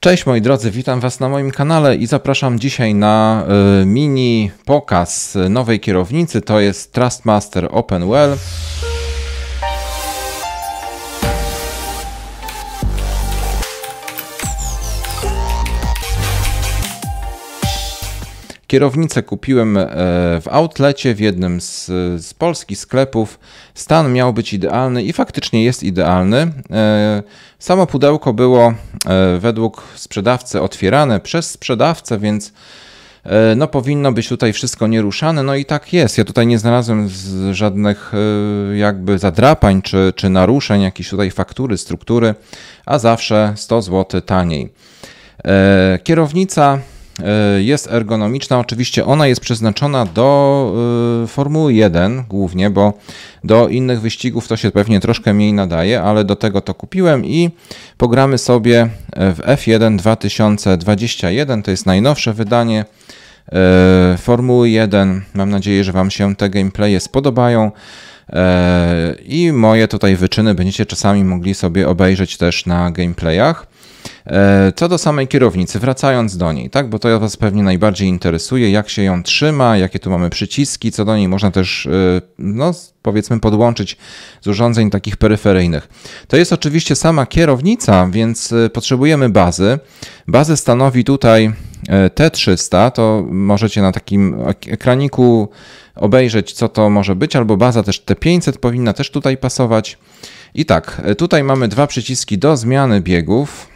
Cześć moi drodzy, witam Was na moim kanale i zapraszam dzisiaj na e, mini pokaz nowej kierownicy. To jest Trustmaster OpenWell. Kierownicę kupiłem e, w outlecie w jednym z, z polskich sklepów. Stan miał być idealny i faktycznie jest idealny. E, samo pudełko było e, według sprzedawcy otwierane przez sprzedawcę, więc no powinno być tutaj wszystko nieruszane, no i tak jest. Ja tutaj nie znalazłem żadnych jakby zadrapań czy, czy naruszeń jakiejś tutaj faktury, struktury, a zawsze 100 zł taniej. Kierownica E, jest ergonomiczna. Oczywiście ona jest przeznaczona do e, Formuły 1 głównie, bo do innych wyścigów to się pewnie troszkę mniej nadaje, ale do tego to kupiłem i pogramy sobie e, w F1 2021. To jest najnowsze wydanie. Formuły 1. Mam nadzieję, że Wam się te gameplaye spodobają i moje tutaj wyczyny będziecie czasami mogli sobie obejrzeć też na gameplayach. E, co do samej kierownicy, wracając do niej, tak, bo to Was pewnie najbardziej interesuje, jak się ją trzyma, jakie tu mamy przyciski, co do niej można też, e, no, powiedzmy, podłączyć z urządzeń takich peryferyjnych. To jest oczywiście sama kierownica, więc e, potrzebujemy bazy. Bazę stanowi tutaj T300, to możecie na takim ekraniku obejrzeć, co to może być, albo baza też T500 powinna też tutaj pasować. I tak, tutaj mamy dwa przyciski do zmiany biegów.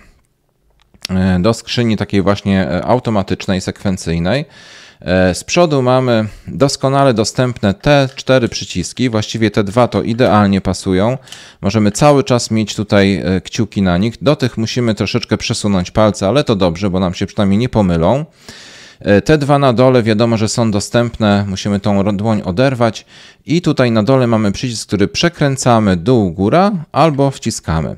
E, do skrzyni takiej właśnie e, automatycznej, sekwencyjnej. E, z przodu mamy doskonale dostępne te cztery przyciski, właściwie te dwa to idealnie pasują. Możemy cały czas mieć tutaj kciuki na nich. Do tych musimy troszeczkę przesunąć palce, ale to dobrze, bo nam się przynajmniej nie pomylą. Te dwa na dole wiadomo, że są dostępne, musimy tą dłoń oderwać i tutaj na dole mamy przycisk, który przekręcamy dół, góra albo wciskamy.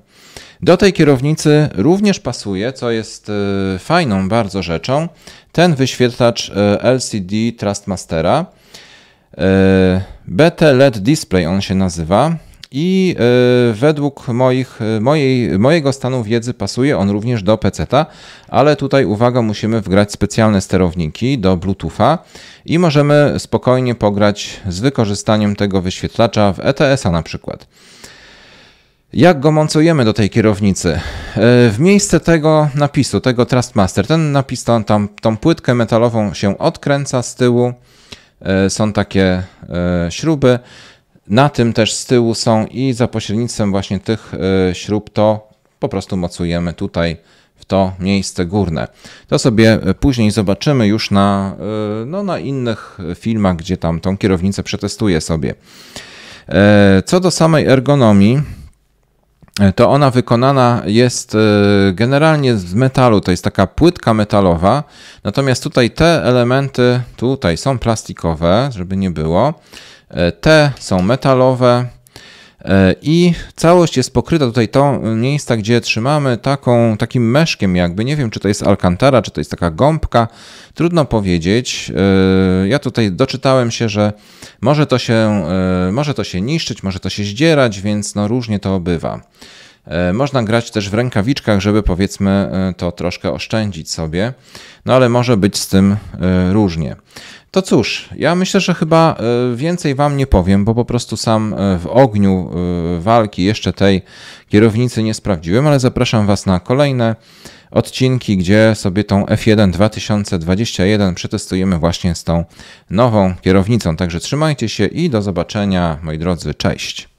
Do tej kierownicy również pasuje, co jest e, fajną bardzo rzeczą, ten wyświetlacz e, LCD Trustmastera. E, BT LED Display on się nazywa i według moich, mojej, mojego stanu wiedzy pasuje on również do pc ale tutaj uwaga, musimy wgrać specjalne sterowniki do Bluetootha i możemy spokojnie pograć z wykorzystaniem tego wyświetlacza w ETS-a na przykład. Jak go mocujemy do tej kierownicy? E, w miejsce tego napisu, tego Trustmaster, ten napis, tą, tą, tą płytkę metalową się odkręca z tyłu. E, są takie e, śruby. Na tym też z tyłu są i za pośrednictwem właśnie tych śrub to po prostu mocujemy tutaj w to miejsce górne. To sobie później zobaczymy już na, no, na innych filmach, gdzie tam tą kierownicę przetestuję sobie. Co do samej ergonomii, to ona wykonana jest e, generalnie z metalu, to jest taka płytka metalowa, natomiast tutaj te elementy tutaj są plastikowe, żeby nie było, e, te są metalowe, E, I całość jest pokryta tutaj to e, miejsca, gdzie trzymamy taką, takim meszkiem jakby. Nie wiem, czy to jest alcantara, czy to jest taka gąbka. Trudno powiedzieć. E, ja tutaj doczytałem się, że może to się, może to się niszczyć, może to się zdzierać, więc no różnie to bywa. Można grać też w rękawiczkach, żeby powiedzmy to troszkę oszczędzić sobie, no ale może być z tym różnie. To cóż, ja myślę, że chyba e, więcej wam nie powiem, bo po prostu sam e, w ogniu e, walki jeszcze tej kierownicy nie sprawdziłem, ale zapraszam was na kolejne odcinki, gdzie sobie tą F1 2021 przetestujemy właśnie z tą nową kierownicą. Także trzymajcie się i do zobaczenia, moi drodzy. Cześć.